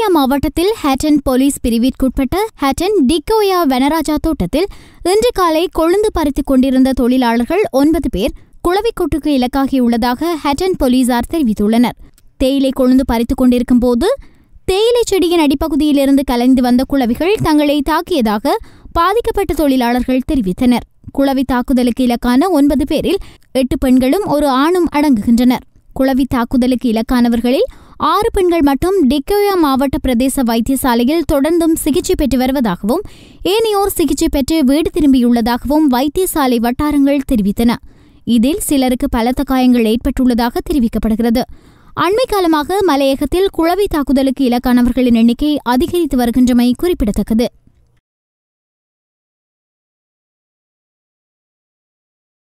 வவுனியா மாவட்டத்தில் ஹேட்டன் போலீஸ் பிரிவிற்குட்பட்ட ஹேட்டன் டிக்கோயா வனராஜா தோட்டத்தில் இன்று காலை கொழுந்து பறித்துக் கொண்டிருந்த தொழிலாளர்கள் ஒன்பது பேர் குளவிக்கூட்டுக்கு இலக்காகியுள்ளதாக ஹேட்டன் போலீசார் தெரிவித்துள்ளனர் தேயிலை கொழுந்து பறித்துக் கொண்டிருக்கும் போது தேயிலை செடியின் அடிப்பகுதியிலிருந்து கலைந்து வந்த குளவிகள் தங்களை தாக்கியதாக பாதிக்கப்பட்ட தொழிலாளர்கள் தெரிவித்தனர் குளவி தாக்குதலுக்கு இலக்கான ஒன்பது பேரில் எட்டு பெண்களும் ஒரு ஆணும் அடங்குகின்றனர் குளவி தாக்குதலுக்கு இலக்கானவர்களில் ஆறு பெண்கள் மட்டும் டிக்கோயா மாவட்ட பிரதேச வைத்தியசாலையில் தொடர்ந்தும் சிகிச்சை பெற்று வருவதாகவும் ஏனையோர் சிகிச்சை பெற்று வீடு திரும்பியுள்ளதாகவும் வைத்தியசாலை வட்டாரங்கள் தெரிவித்தன இதில் சிலருக்கு பலத்த காயங்கள் ஏற்பட்டுள்ளதாக தெரிவிக்கப்படுகிறது அண்மை காலமாக மலையகத்தில் குழவை தாக்குதலுக்கு இலக்கானவர்களின் எண்ணிக்கை அதிகரித்து வருகின்றமை குறிப்பிடத்தக்கது